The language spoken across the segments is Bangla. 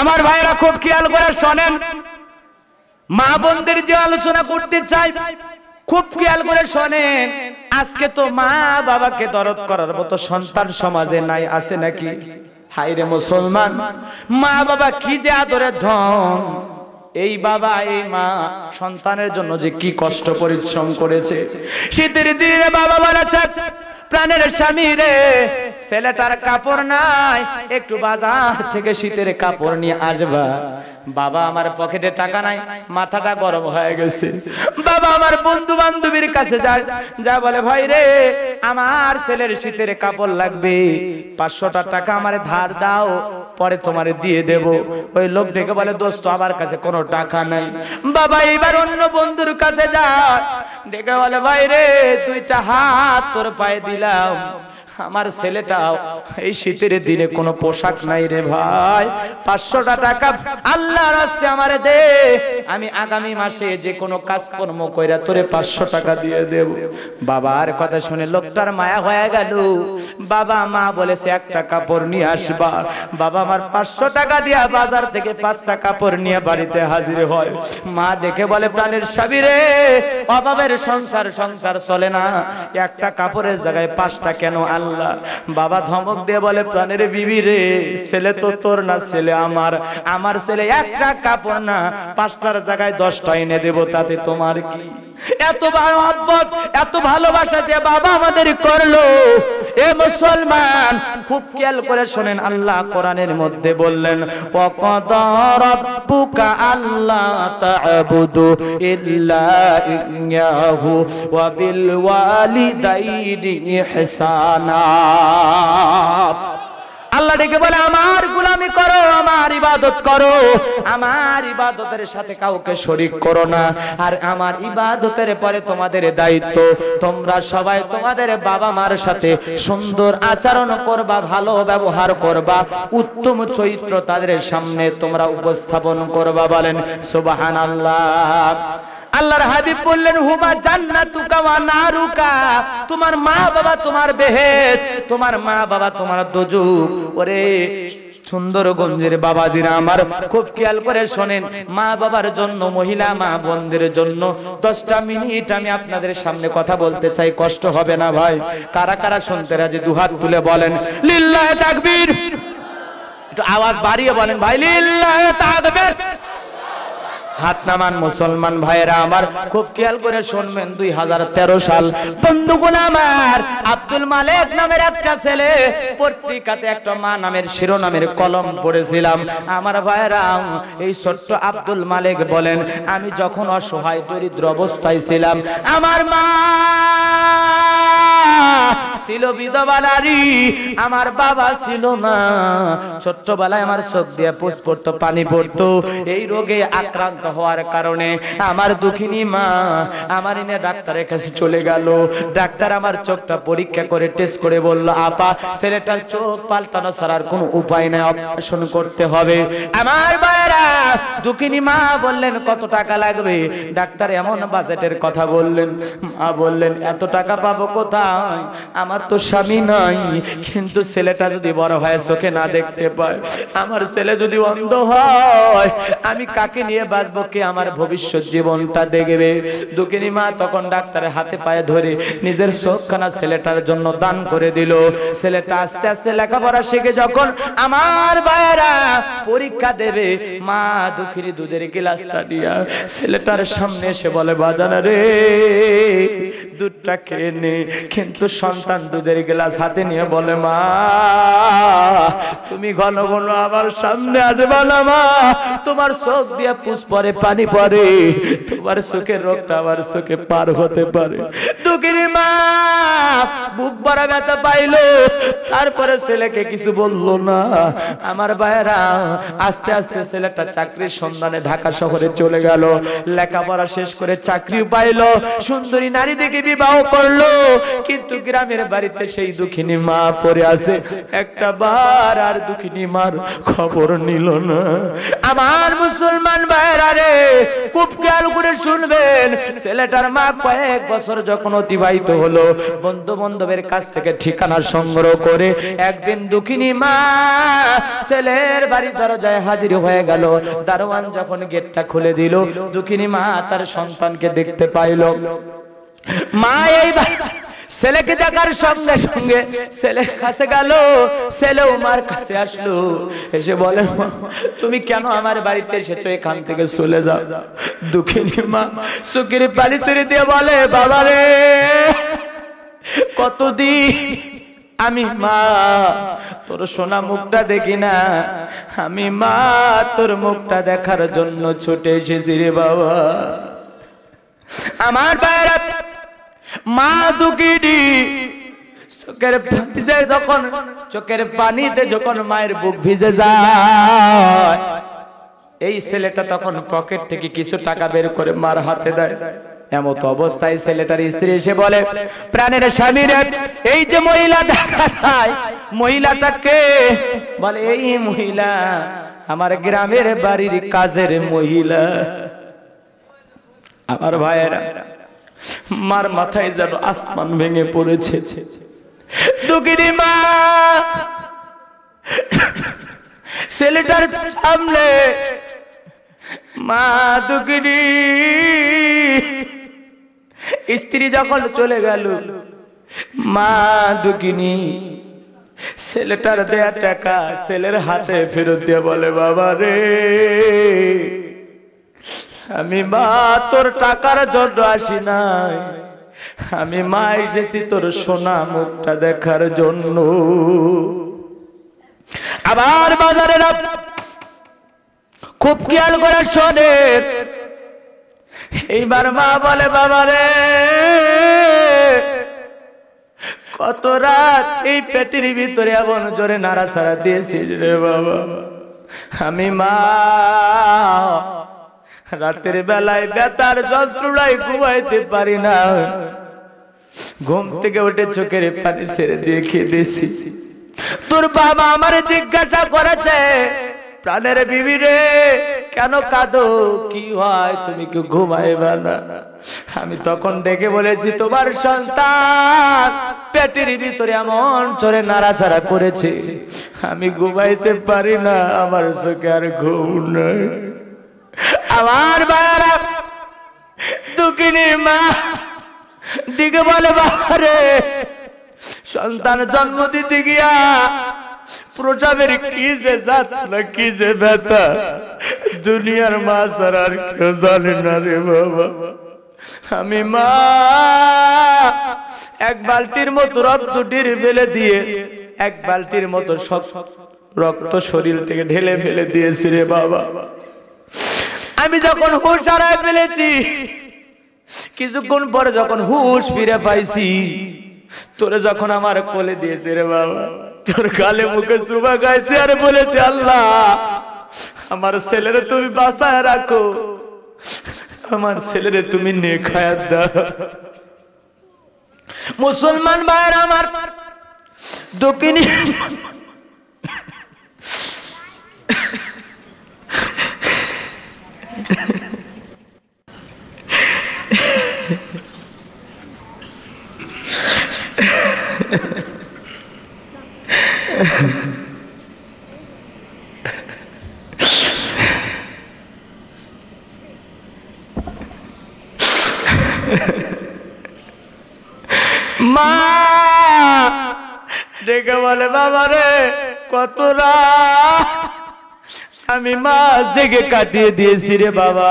আমার ভাইরা খুব খেয়াল করে শোনেন মা বোনদের যে আলোচনা করতে চাই খুব খেয়াল করে শোনেন আজকে তো মা বাবাকে দরদ করার মতো সন্তান সমাজে নাই আছে নাকি হাইরে মুসলমান মা বাবা কি যে আদরের ধন এই বাবা এই মা সন্তানের জন্য যে কি কষ্ট পরিশ্রম করেছে শীতের দিনে বাবা বলেছে প্রাণের স্বামী রে ছেলেটার কাপড় নাই একটু বাজার থেকে শীতের কাপড় নিয়ে আসবা বাবা আমার পকেটে টাকা নাই মাথাটা গরম হয়ে গেছে বাবা আমার বন্ধু বান্ধবীর কাছে যায় যা বলে ভাই রে আমার ছেলের শীতের কাপড় লাগবে পাঁচশোটা টাকা আমার ধার দাও পরে তোমারে দিয়ে দেব ওই লোক ডেকে বলে দোস্ত আমার কাছে কোনো টাকা নাই বাবা এবার অন্য বন্ধুর কাছে যা ডেকে বলে ভাই রে দুইটা হাত তোর পায়ে দিলাম আমার ছেলেটাও এই শীতের দিনে কোনো পোশাক নাই রে ভাই পাঁচশোটা টাকা আল্লাহর রাস্তে আমার দে আমি আগামী মাসে যে কোনো কাজকর্ম কইরা তোরে পাঁচশো টাকা দিয়ে দেব বাবার কথা শুনে লোকটার মায়া হয়ে গেল বাবা মা বলেছে একটা কাপড় নিয়ে আসবা বাবা আমার পাঁচশো টাকা দিয়া বাজার থেকে পাঁচটা কাপড় নিয়ে বাড়িতে হাজির হয় মা দেখে বলে প্রাণের সাবিরে অভাবের সংসার সংসার চলে না একটা কাপড়ের জায়গায় পাঁচটা কেন আল্লাহ আল্লাহ বাবা ধমক দিয়ে বলে প্রাণের বিবি রে ছেলে তো তোর না ছেলে আমার আমার ছেলে একটা কাপড় না পাঁচটার জায়গায় দশটা এনে দেবো তাতে তোমার কি এত মহব্বত এত ভালোবাসা যে বাবা আমাদের করলো এ মুসলমান খুব খেয়াল করে শোনেন আল্লাহ কোরআনের মধ্যে বললেন আল্লাহ ইহসানা আল্লাহ ডেকে বলে আমার গুলামি করো আমার ইবাদত করো আমার ইবাদতের সাথে কাউকে শরিক করো না আর আমার ইবাদতের পরে তোমাদের দায়িত্ব তোমরা সবাই তোমাদের বাবা মার সাথে সুন্দর আচরণ করবা ভালো ব্যবহার করবা উত্তম চরিত্র তাদের সামনে তোমরা উপস্থাপন করবা বলেন সুবহানাল্লাহ আল্লাহর হাবিব বললেন হুমা জান্নাতুকা ওয়া নারুকা তোমার মা বাবা তোমার বেহেশ তোমার মা বাবা তোমার দজু ওরে সুন্দরগঞ্জের বাবাজিরা আমার খুব খেয়াল করে শোনেন মা বাবার জন্য মহিলা মা বোনদের জন্য দশটা মিনিট আমি আপনাদের সামনে কথা বলতে চাই কষ্ট হবে না ভাই কারা কারা শুনতে রাজি দুহাত তুলে বলেন লিল্লাহ তাকবীর একটু আওয়াজ বাড়িয়ে বলেন ভাই লিল্লাহ তাকবীর হাত নামান মুসলমান ভাইয়েরা আমার খুব খেয়াল করে শুনবেন দুই সাল বন্ধুগুন আমার আব্দুল মালিক নামের একটা ছেলে পত্রিকাতে একটা মা নামের শিরোনামের কলম পড়েছিলাম আমার ভাইয়েরা এই ছোট্ট আব্দুল মালিক বলেন আমি যখন অসহায় দরিদ্র অবস্থায় ছিলাম আমার মা ছিল বিধবা নারী আমার বাবা ছিল না ছোট্টবেলায় আমার চোখ দিয়ে পুষ পড়তো পানি পড়তো এই রোগে আক্রান্ত হওয়ার কারণে আমার দুঃখিনী মা আমার এনে ডাক্তারের কাছে চলে গেল ডাক্তার আমার চোখটা পরীক্ষা করে টেস্ট করে বলল আপা ছেলেটার চোখ পাল্টানো ছাড়ার কোনো উপায় নেই অপারেশন করতে হবে আমার বাইরা দুঃখিনী মা বললেন কত টাকা লাগবে ডাক্তার এমন বাজেটের কথা বললেন মা বললেন এত টাকা পাবো কোথায় আমার তো স্বামী নাই কিন্তু ছেলেটা যদি বড় হয় চোখে না দেখতে পায় আমার ছেলে যদি অন্ধ হয় আমি কাকে নিয়ে বাঁচব বুকে আমার ভবিষ্যৎ জীবনটা দেখবে দুকিনী মা তখন ডাক্তারের হাতে পায়ে ধরে নিজের চোখখানা ছেলেটার জন্য দান করে দিল ছেলেটা আস্তে আস্তে লেখাপড়া শিখে যখন আমার বায়রা পরীক্ষা দেবে মা দুঃখিনী দুধের গ্লাসটা দিয়া ছেলেটার সামনে এসে বলে বাজানা রে দুধটা খেয়ে নে কিন্তু সন্তান দুধের গ্লাস হাতে নিয়ে বলে মা তুমি ঘন ঘন আমার সামনে আসবে না মা তোমার চোখ দিয়ে পুষ্পরে কপালে পানি পরে তোমার সুখে রোগটা আমার সুখে পার হতে পারে দুঃখিনী মা বুক বড় ব্যথা পাইলো তারপরে ছেলেকে কিছু বললো না আমার ভাইরা আস্তে আস্তে ছেলেটা চাকরির সন্ধানে ঢাকা শহরে চলে গেল লেখাপড়া শেষ করে চাকরিও পাইলো সুন্দরী নারী দেখে বিবাহ করলো কিন্তু গ্রামের বাড়িতে সেই দুঃখিনী মা পরে আছে একটা বার আর দুঃখিনী মার খবর নিল না আমার মুসলমান ভাইরা রে খুব খেয়াল করে শুনবেন ছেলেটার মা কয়েক বছর যখন অতিবাহিত হলো বন্ধু বান্ধবের কাছ থেকে ঠিকানা সংগ্রহ করে একদিন দুঃখিনী মা ছেলের বাড়ি দরজায় হাজির হয়ে গেল দারোয়ান যখন গেটটা খুলে দিল দুঃখিনী মা তার সন্তানকে দেখতে পাইল মা এই ছেলেকে দেখার সঙ্গে সঙ্গে ছেলের কাছে গেল ছেলেও উমার কাছে আসলো এসে বলে তুমি কেন আমার বাড়িতে এসেছো এখান থেকে চলে যাও দুঃখিনী মা সুখির পালি চুরি দিয়ে বলে বাবা রে কতদিন আমি মা তোর সোনা মুখটা দেখি না আমি মা তোর মুখটা দেখার জন্য ছুটে এসেছি রে বাবা আমার বাইরে মা দুকিডি চোখের ভিজে যখন চোখের পানিতে যখন মায়ের বুক ভিজে যায় এই ছেলেটা তখন পকেট থেকে কিছু টাকা বের করে মার হাতে দেয় এমত অবস্থায় ছেলেটার স্ত্রী এসে বলে প্রাণের স্বামীর এই যে মহিলা দেখা যায় মহিলাটাকে বলে এই মহিলা আমার গ্রামের বাড়ির কাজের মহিলা আমার ভাইয়েরা মার মাথায় যেন আসমান ভেঙে পড়েছে মা ছেলেটার সামনে মা দুঃখিনী স্ত্রী যখন চলে গেল মা দুগিনি ছেলেটার দেয়া টাকা ছেলের হাতে ফেরত দিয়ে বলে বাবা রে আমি মা তোর টাকার জন্য আসি নাই আমি মা এসেছি তোর সোনা মুখটা দেখার জন্য আবার বাজারে খুব খেয়াল করে শোনে এইবার মা বলে বাবা রে কত রাত এই পেটির ভিতরে এমন জোরে নাড়া সারা দিয়েছিস রে বাবা আমি মা রাতের বেলায় বেতার যন্ত্রণায় ঘুমাইতে পারি না ঘুম থেকে উঠে চোখের পানি ছেড়ে দিয়ে খেয়ে দিয়েছি তোর বাবা আমার জিজ্ঞাসা করেছে প্রাণের বিবি রে কেন কাঁদো কি হয় তুমি কি ঘুমাইবে না আমি তখন ডেকে বলেছি তোমার সন্তান পেটের ভিতরে এমন চোরে নাড়াচাড়া করেছে আমি ঘুমাইতে পারি না আমার চোখে আর ঘুম নাই আমার বাবা দুকিনি মা দিকে বলে বাবারে সন্তান জন্ম দিতে গিয়া প্রজাবের কি যে জাত না কি যে ব্যথা দুনিয়ার মা তার আর কেউ জানে না রে বাবা আমি মা এক বালতির মতো রক্ত ডির ফেলে দিয়ে এক বালতির মতো সব রক্ত শরীর থেকে ঢেলে ফেলে দিয়েছি রে বাবা আমি যখন হুশ হারায় ফেলেছি কিছুক্ষণ পরে যখন হুশ ফিরে পাইছি তোরে যখন আমার কোলে দিয়েছে রে বাবা তোর গালে মুখে চুবা গাইছে আর বলেছে আল্লাহ আমার ছেলেরে তুমি বাসায় রাখো আমার ছেলেরে তুমি নেখায়াত দাও মুসলমান ভাইয়ের আমার দক্ষিণী মা ডেকে বলে বাবা রে কতরা আমি মাছ জেগে কাটিয়ে দিয়েছি রে বাবা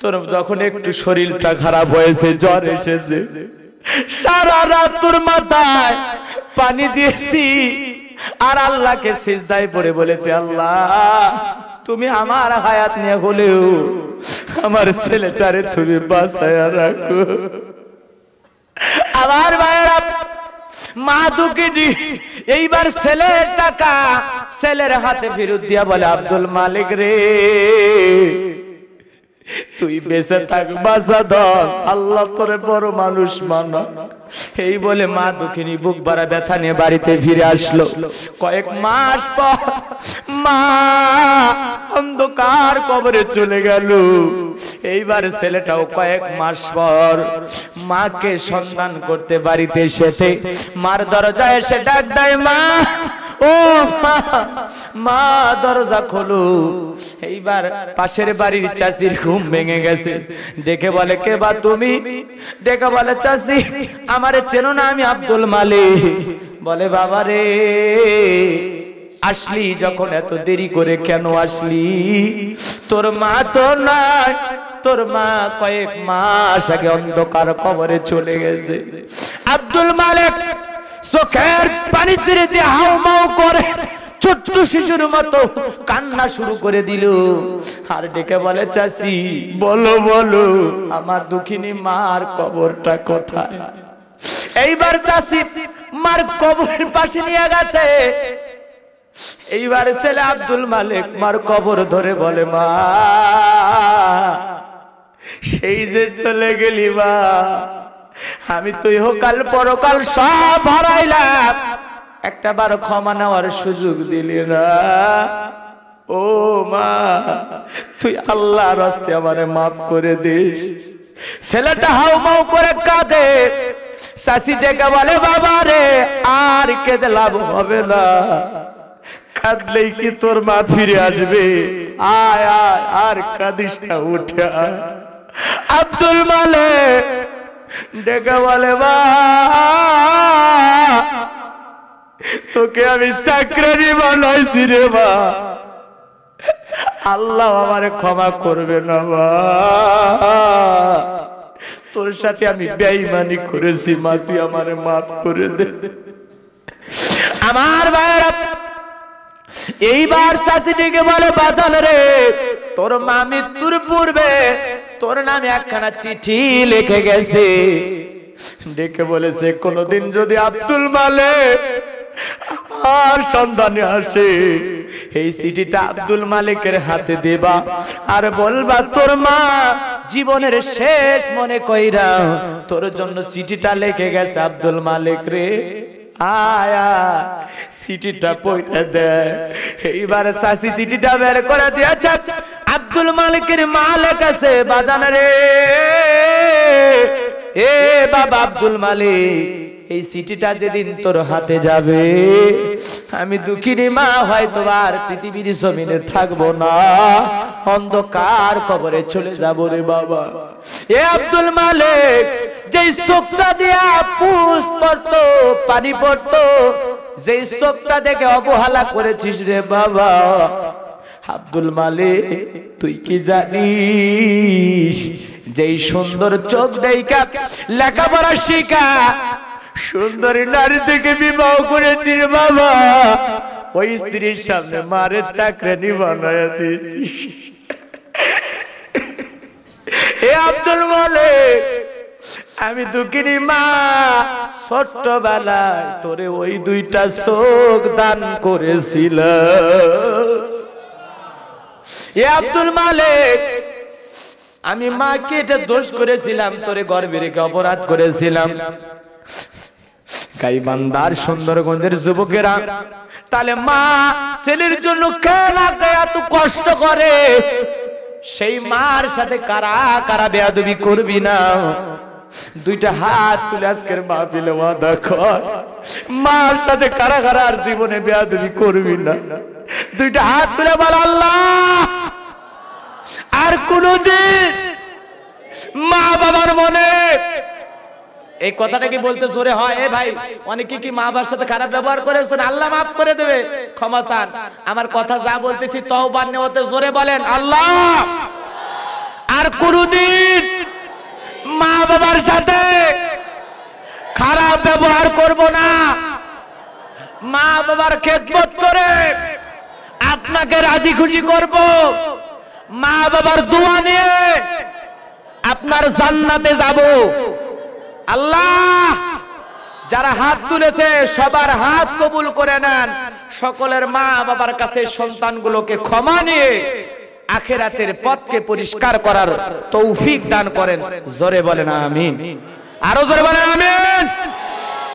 তোর যখন একটু শরীরটা খারাপ হয়েছে জ্বর এসেছে সারা রাত তোর মাথায় পানি দিয়েছি আর আল্লাহকে সিজদায় পড়ে বলেছে আল্লাহ তুমি আমার হায়াত নিয়ে হলেও আমার ছেলেটারে তুমি বাঁচায় রাখো আমার ভাইয়েরা মা দুঃখিনী এইবার ছেলের টাকা ছেলের হাতে ফেরত দিয়া বলে আব্দুল মালিক রে তুই বেঁচে থাক বাঁচা ধর আল্লাহ করে বড় মানুষ মান এই বলে মা দক্ষিণী বুক বাড়া ব্যথা নিয়ে বাড়িতে ফিরে আসলো কয়েক মাস পর মা অন্ধকার কবরে চলে গেল এইবার ছেলেটাও কয়েক মাস পর মাকে সন্ধান করতে বাড়িতে এসেছে মার দরজায় এসে ডাক দেয় মা ও মা মা দরজা খোলো এইবার পাশের বাড়ির চাষির ঘুম ভেঙে গেছে দেখে বলে কে বা তুমি দেখে বলে চাষি আমারে চেনো না আমি আব্দুল মালে বলে বাবা রে আসলি যখন এত দেরি করে কেন আসলি তোর মা তো না তোর মা কয়েক মাস আগে অন্ধকার কবরে চলে গেছে আব্দুল মালিক চোখের পানি ছেড়ে দিয়ে হাউমাউ করে ছোট্ট শিশুর মতো কান্না শুরু করে দিল আর ডেকে বলে চাষি বলো বলো আমার দুঃখিনী মার কবরটা কোথায় এইবার চাষি মার কবর পাশে নিয়ে গেছে এইবার ছেলে আব্দুল মালিক মার কবর ধরে বলে মা সেই যে চলে গেলি মা আমি তুই ইহকাল পরকাল সব হারাইলাম একটা বার ক্ষমা নেওয়ার সুযোগ দিলি না ও মা তুই আল্লাহ রাস্তে আমার মাফ করে দিস ছেলেটা মাউ করে কাঁদে শাশি ডেকে বলে বাবা রে আর কেঁদে লাভ হবে না কাঁদলেই কি তোর মা ফিরে আসবে আয় আয় আর কাঁদিস না উঠে আব্দুল মালে ডেকে বলে বা তোকে আমি চাকরি বানাইছি রে বা আল্লাহ আমারে ক্ষমা করবে না বা তোর সাথে আমি বেঈমানি করেছি মা তুই আমারে মাফ করে দে আমার ভাইয়েরা এইবার চাষিটিকে বলে বাজান রে তোর মা মৃত্যুর পূর্বে তোর নামে একখানা চিঠি লিখে গেছে ডেকে বলেছে কোনদিন যদি আব্দুল মালেক আর সন্ধানে আসে এই চিঠিটা আব্দুল মালিকের হাতে দেবা আর বলবা তোর মা জীবনের শেষ মনে কইরা তোর জন্য চিঠিটা লেখে গেছে আব্দুল মালিক রে আয়া সিটিটা পয়টা দে এইবার সাসি সিটিটা বের করে দিয়েছে আব্দুল মালিকের মালিক আছে বাজান রে এ বাবা আব্দুল মালিক এই সিটিটা যেদিন তোর হাতে যাবে আমি দুঃখিনী মা হয় তোমার পৃথিবীর জমিনে থাকবো না অন্ধকার কবরে চলে যাব রে বাবা এ আব্দুল মালিক যেই চোখটা দিয়া পুষ পড়তো পানি পড়তো যেই চোখটা দেখে অবহেলা করেছিস রে বাবা আব্দুল মালিক তুই কি জানিস যেই সুন্দর চোখ দেখা লেখাপড়া শিখা সুন্দরী নারী থেকে বিবাহ করেছিস বাবা ওই স্ত্রীর সামনে মারের চাকরি বানায় দিয়েছিস হে আব্দুল মালিক আমি দুঃখিনী মা ছোট্টবেলায় তোরে ওই দুইটা চোখ দান করেছিল আব্দুল মালিক আমি মাকে এটা দোষ করেছিলাম তোরে গর্বে রেখে অপরাধ করেছিলাম গাইবান্দার সুন্দরগঞ্জের যুবকেরা তাহলে মা ছেলের জন্য কেন এত কষ্ট করে সেই মার সাথে কারা কারা বেয়াদবি করবি না দুইটা হাত তুলে আজকের মা পিলে ওয়াদা কর মার সাথে কারা কারা আর জীবনে বেয়াদবি করবি না দুইটা হাত তুলে বল আল্লাহ আর কোনদিন মা বাবার মনে এই কথাটা কি বলতে জোরে হয় এ ভাই অনেকে কি মা বাবার সাথে খারাপ ব্যবহার করেছেন আল্লাহ মাফ করে দেবে ক্ষমা চান আমার কথা যা বলতেছি তওবা নেওয়াতে জোরে বলেন আল্লাহ আর কোনদিন মা বাবার সাথে খারাপ ব্যবহার করব না মা বাবার খেদমত করে আপনাকে রাজি খুশি করব মা বাবার দোয়া নিয়ে আপনার জান্নাতে যাব আল্লাহ যারা হাত তুলেছে সবার হাত কবুল করে নেন সকলের মা বাবার কাছে সন্তানগুলোকে ক্ষমা নিয়ে আখেরাতের পথকে পরিষ্কার করার তৌফিক দান করেন জোরে বলেন আমিন আরো জোরে বলেন আমিন